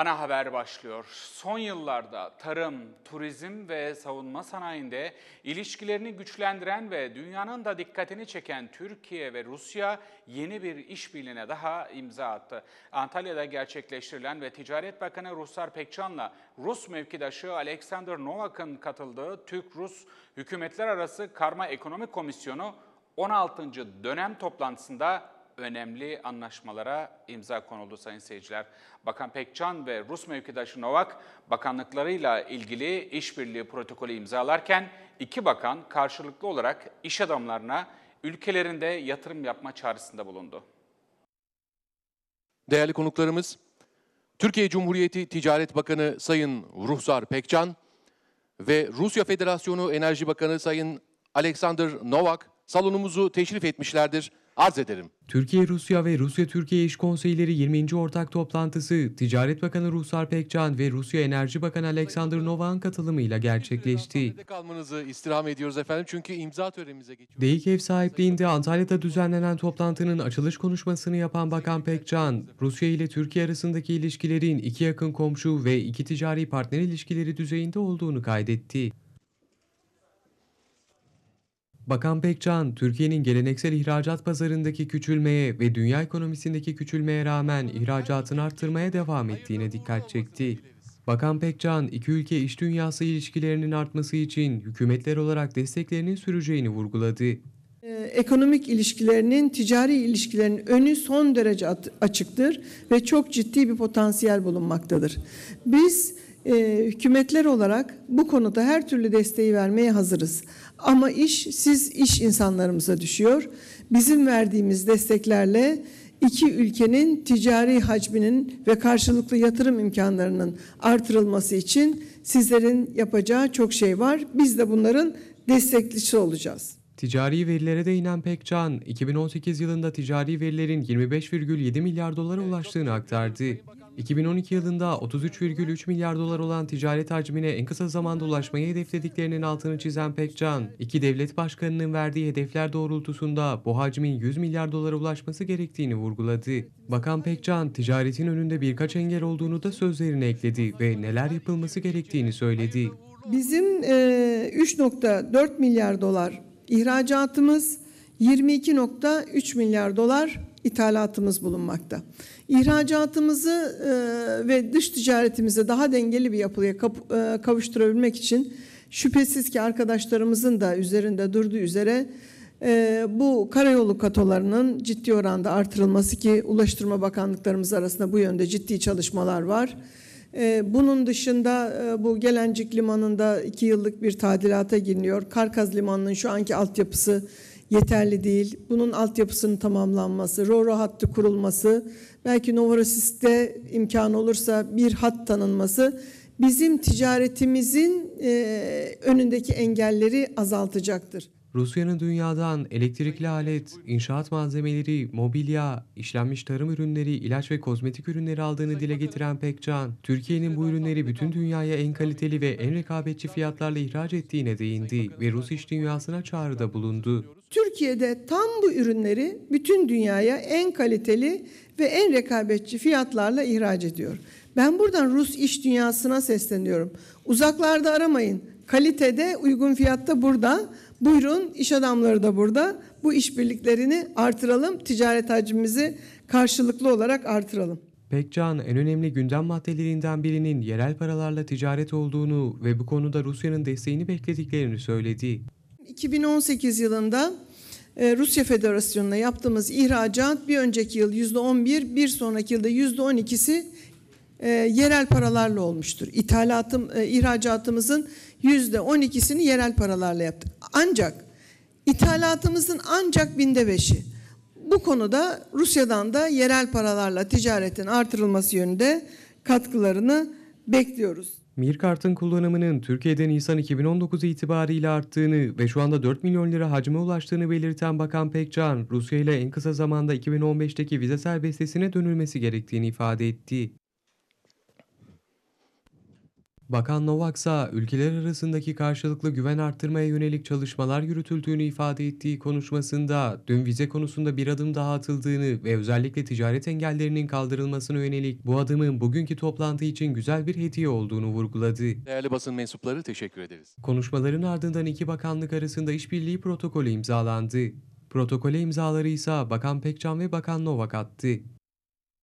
Ana haber başlıyor. Son yıllarda tarım, turizm ve savunma sanayinde ilişkilerini güçlendiren ve dünyanın da dikkatini çeken Türkiye ve Rusya yeni bir işbirliğine daha imza attı. Antalya'da gerçekleştirilen ve Ticaret Bakanı Ruslar Pekcan'la Rus mevkidaşı Alexander Novak'ın katıldığı Türk-Rus Hükümetler Arası Karma Ekonomik Komisyonu 16. dönem toplantısında önemli anlaşmalara imza konuldu sayın seyirciler. Bakan Pekcan ve Rus mevkidaşı Novak bakanlıklarıyla ilgili işbirliği protokolü imzalarken iki bakan karşılıklı olarak iş adamlarına ülkelerinde yatırım yapma çağrısında bulundu. Değerli konuklarımız, Türkiye Cumhuriyeti Ticaret Bakanı Sayın Ruhsar Pekcan ve Rusya Federasyonu Enerji Bakanı Sayın Alexander Novak salonumuzu teşrif etmişlerdir arz ederim. Türkiye-Rusya ve Rusya-Türkiye İş Konseyleri 20. Ortak Toplantısı, Ticaret Bakanı Ruhsar Pekcan ve Rusya Enerji Bakanı Alexander Novan katılımıyla gerçekleşti. kalmanızı istirham ediyoruz efendim çünkü imza törenimize geçiyoruz. DEİK ev sahipliğinde Antalya'da düzenlenen toplantının açılış konuşmasını yapan Bakan Pekcan, Rusya ile Türkiye arasındaki ilişkilerin iki yakın komşu ve iki ticari partner ilişkileri düzeyinde olduğunu kaydetti. Bakan Pekcan, Türkiye'nin geleneksel ihracat pazarındaki küçülmeye ve dünya ekonomisindeki küçülmeye rağmen ihracatını arttırmaya devam ettiğine dikkat çekti. Bakan Pekcan, iki ülke iş dünyası ilişkilerinin artması için hükümetler olarak desteklerinin süreceğini vurguladı. Ee, ekonomik ilişkilerinin, ticari ilişkilerin önü son derece açıktır ve çok ciddi bir potansiyel bulunmaktadır. Biz e, hükümetler olarak bu konuda her türlü desteği vermeye hazırız. Ama iş siz iş insanlarımıza düşüyor. Bizim verdiğimiz desteklerle iki ülkenin ticari hacminin ve karşılıklı yatırım imkanlarının artırılması için sizlerin yapacağı çok şey var. Biz de bunların desteklisi olacağız. Ticari verilere değinen Pekcan, 2018 yılında ticari verilerin 25,7 milyar dolara ulaştığını aktardı. 2012 yılında 33,3 milyar dolar olan ticaret hacmine en kısa zamanda ulaşmayı hedeflediklerinin altını çizen Pekcan, iki devlet başkanının verdiği hedefler doğrultusunda bu hacmin 100 milyar dolara ulaşması gerektiğini vurguladı. Bakan Pekcan, ticaretin önünde birkaç engel olduğunu da sözlerine ekledi ve neler yapılması gerektiğini söyledi. Bizim 3.4 milyar dolar İhracatımız 22.3 milyar dolar, ithalatımız bulunmakta. İhracatımızı e, ve dış ticaretimizi daha dengeli bir yapıya kap, e, kavuşturabilmek için şüphesiz ki arkadaşlarımızın da üzerinde durduğu üzere e, bu karayolu katolarının ciddi oranda artırılması ki Ulaştırma Bakanlıklarımız arasında bu yönde ciddi çalışmalar var. Ee, bunun dışında e, bu Gelencik Limanı'nda iki yıllık bir tadilata giriliyor. Karkaz Limanı'nın şu anki altyapısı yeterli değil. Bunun altyapısının tamamlanması, Roro hattı kurulması, belki Novorossiysk'te imkan olursa bir hat tanınması bizim ticaretimizin e, önündeki engelleri azaltacaktır. Rusya'nın dünyadan elektrikli alet, inşaat malzemeleri, mobilya, işlenmiş tarım ürünleri, ilaç ve kozmetik ürünleri aldığını dile getiren Pekcan, Türkiye'nin bu ürünleri bütün dünyaya en kaliteli ve en rekabetçi fiyatlarla ihraç ettiğine değindi ve Rus iş dünyasına çağrıda bulundu. Türkiye'de tam bu ürünleri bütün dünyaya en kaliteli ve en rekabetçi fiyatlarla ihraç ediyor. Ben buradan Rus iş dünyasına sesleniyorum. Uzaklarda aramayın. Kalitede, uygun fiyatta burada. Buyurun iş adamları da burada. Bu işbirliklerini artıralım. Ticaret hacmimizi karşılıklı olarak artıralım. Pekcan en önemli gündem maddelerinden birinin yerel paralarla ticaret olduğunu ve bu konuda Rusya'nın desteğini beklediklerini söyledi. 2018 yılında e, Rusya Federasyonu'na yaptığımız ihracat bir önceki yıl yüzde on bir, bir sonraki yılda yüzde on ikisi e, yerel paralarla olmuştur. İthalatım, e, ihracatımızın yüzde on ikisini yerel paralarla yaptık. Ancak ithalatımızın ancak binde beşi. Bu konuda Rusya'dan da yerel paralarla ticaretin artırılması yönünde katkılarını bekliyoruz. Mirkart'ın kullanımının Türkiye'de Nisan 2019 itibariyle arttığını ve şu anda 4 milyon lira hacme ulaştığını belirten Bakan Pekcan, Rusya ile en kısa zamanda 2015'teki vize serbestesine dönülmesi gerektiğini ifade etti. Bakan Novak ise ülkeler arasındaki karşılıklı güven arttırmaya yönelik çalışmalar yürütüldüğünü ifade ettiği konuşmasında dün vize konusunda bir adım daha atıldığını ve özellikle ticaret engellerinin kaldırılmasına yönelik bu adımın bugünkü toplantı için güzel bir hediye olduğunu vurguladı. Değerli basın mensupları teşekkür ederiz. Konuşmaların ardından iki bakanlık arasında işbirliği protokolü imzalandı. Protokole imzaları ise Bakan Pekcan ve Bakan Novak attı.